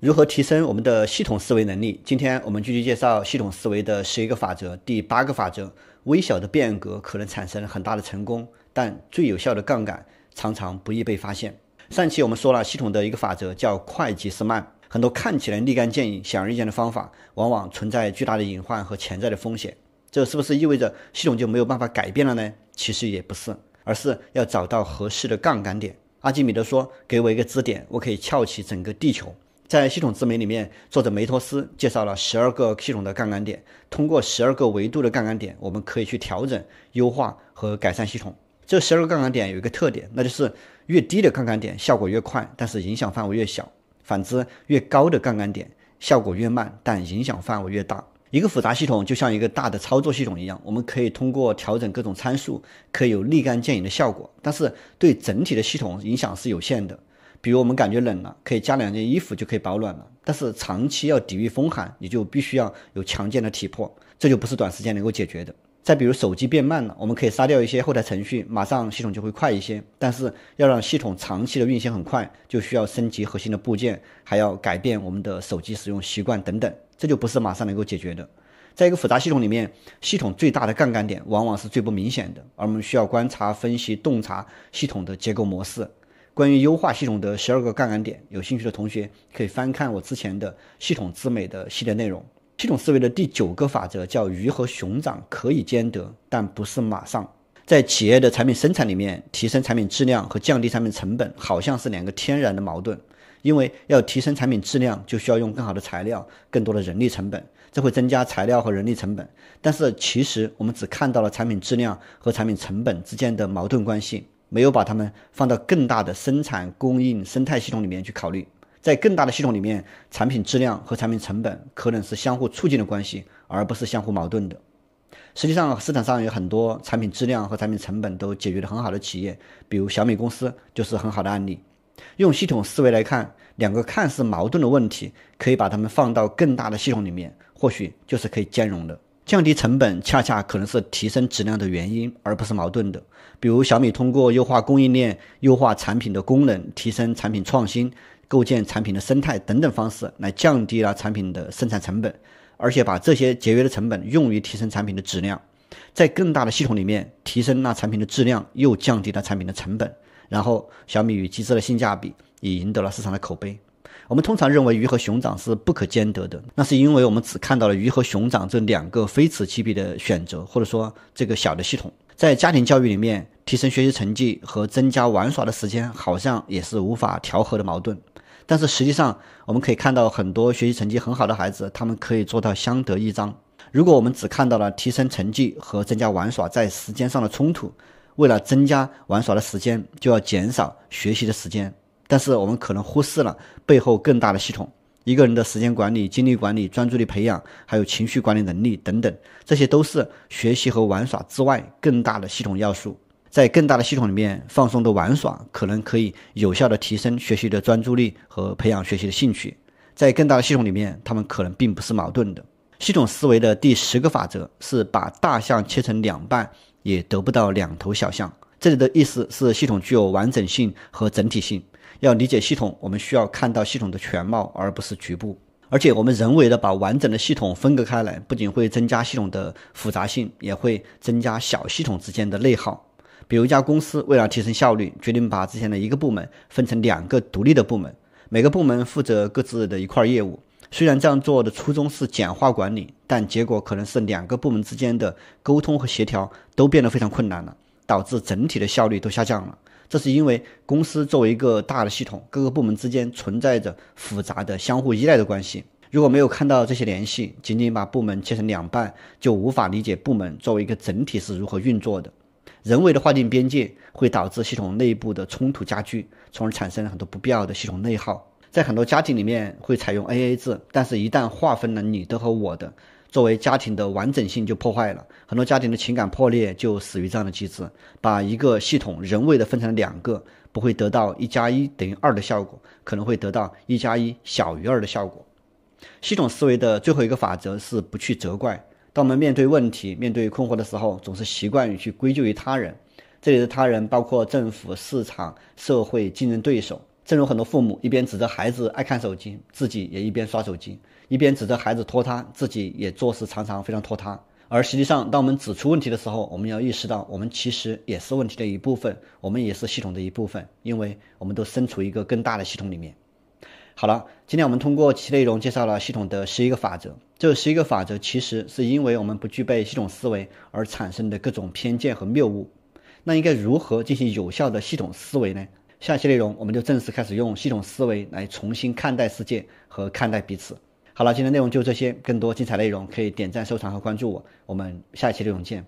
如何提升我们的系统思维能力？今天我们继续介绍系统思维的十一个法则，第八个法则：微小的变革可能产生很大的成功，但最有效的杠杆常常不易被发现。上期我们说了系统的一个法则叫“快即是慢”，很多看起来立竿见影、显而易见的方法，往往存在巨大的隐患和潜在的风险。这是不是意味着系统就没有办法改变了呢？其实也不是，而是要找到合适的杠杆点。阿基米德说：“给我一个支点，我可以翘起整个地球。”在系统之媒里面，作者梅托斯介绍了十二个系统的杠杆点。通过十二个维度的杠杆点，我们可以去调整、优化和改善系统。这十二个杠杆点有一个特点，那就是越低的杠杆点效果越快，但是影响范围越小；反之，越高的杠杆点效果越慢，但影响范围越大。一个复杂系统就像一个大的操作系统一样，我们可以通过调整各种参数，可以有立竿见影的效果，但是对整体的系统影响是有限的。比如我们感觉冷了，可以加两件衣服就可以保暖了。但是长期要抵御风寒，你就必须要有强健的体魄，这就不是短时间能够解决的。再比如手机变慢了，我们可以杀掉一些后台程序，马上系统就会快一些。但是要让系统长期的运行很快，就需要升级核心的部件，还要改变我们的手机使用习惯等等，这就不是马上能够解决的。在一个复杂系统里面，系统最大的杠杆点往往是最不明显的，而我们需要观察、分析、洞察系统的结构模式。关于优化系统的十二个杠杆点，有兴趣的同学可以翻看我之前的系统之美的系列内容。系统思维的第九个法则叫“鱼和熊掌可以兼得，但不是马上”。在企业的产品生产里面，提升产品质量和降低产品成本好像是两个天然的矛盾，因为要提升产品质量，就需要用更好的材料、更多的人力成本，这会增加材料和人力成本。但是其实我们只看到了产品质量和产品成本之间的矛盾关系。没有把它们放到更大的生产供应生态系统里面去考虑，在更大的系统里面，产品质量和产品成本可能是相互促进的关系，而不是相互矛盾的。实际上，市场上有很多产品质量和产品成本都解决的很好的企业，比如小米公司就是很好的案例。用系统思维来看，两个看似矛盾的问题，可以把它们放到更大的系统里面，或许就是可以兼容的。降低成本恰恰可能是提升质量的原因，而不是矛盾的。比如小米通过优化供应链、优化产品的功能、提升产品创新、构建产品的生态等等方式，来降低了产品的生产成本，而且把这些节约的成本用于提升产品的质量。在更大的系统里面，提升那产品的质量又降低了产品的成本，然后小米与机制的性价比，也赢得了市场的口碑。我们通常认为鱼和熊掌是不可兼得的，那是因为我们只看到了鱼和熊掌这两个非此即彼的选择，或者说这个小的系统。在家庭教育里面，提升学习成绩和增加玩耍的时间，好像也是无法调和的矛盾。但是实际上，我们可以看到很多学习成绩很好的孩子，他们可以做到相得益彰。如果我们只看到了提升成绩和增加玩耍在时间上的冲突，为了增加玩耍的时间，就要减少学习的时间。但是我们可能忽视了背后更大的系统。一个人的时间管理、精力管理、专注力培养，还有情绪管理能力等等，这些都是学习和玩耍之外更大的系统要素。在更大的系统里面放松的玩耍，可能可以有效的提升学习的专注力和培养学习的兴趣。在更大的系统里面，他们可能并不是矛盾的。系统思维的第十个法则是把大象切成两半，也得不到两头小象。这里的意思是系统具有完整性和整体性。要理解系统，我们需要看到系统的全貌，而不是局部。而且，我们人为的把完整的系统分隔开来，不仅会增加系统的复杂性，也会增加小系统之间的内耗。比如，一家公司为了提升效率，决定把之前的一个部门分成两个独立的部门，每个部门负责各自的一块业务。虽然这样做的初衷是简化管理，但结果可能是两个部门之间的沟通和协调都变得非常困难了，导致整体的效率都下降了。这是因为公司作为一个大的系统，各个部门之间存在着复杂的相互依赖的关系。如果没有看到这些联系，仅仅把部门切成两半，就无法理解部门作为一个整体是如何运作的。人为的划定边界会导致系统内部的冲突加剧，从而产生很多不必要的系统内耗。在很多家庭里面会采用 AA 制，但是一旦划分了你的和我的。作为家庭的完整性就破坏了很多家庭的情感破裂就死于这样的机制，把一个系统人为的分成两个，不会得到一加一等于二的效果，可能会得到一加一小于二的效果。系统思维的最后一个法则是不去责怪。当我们面对问题、面对困惑的时候，总是习惯于去归咎于他人，这里的他人包括政府、市场、社会、竞争对手。正如很多父母一边指责孩子爱看手机，自己也一边刷手机；一边指责孩子拖沓，自己也做事常常非常拖沓。而实际上，当我们指出问题的时候，我们要意识到，我们其实也是问题的一部分，我们也是系统的一部分，因为我们都身处一个更大的系统里面。好了，今天我们通过其内容介绍了系统的十一个法则。这十一个法则其实是因为我们不具备系统思维而产生的各种偏见和谬误。那应该如何进行有效的系统思维呢？下期内容，我们就正式开始用系统思维来重新看待世界和看待彼此。好了，今天内容就这些，更多精彩内容可以点赞、收藏和关注我。我们下期内容见。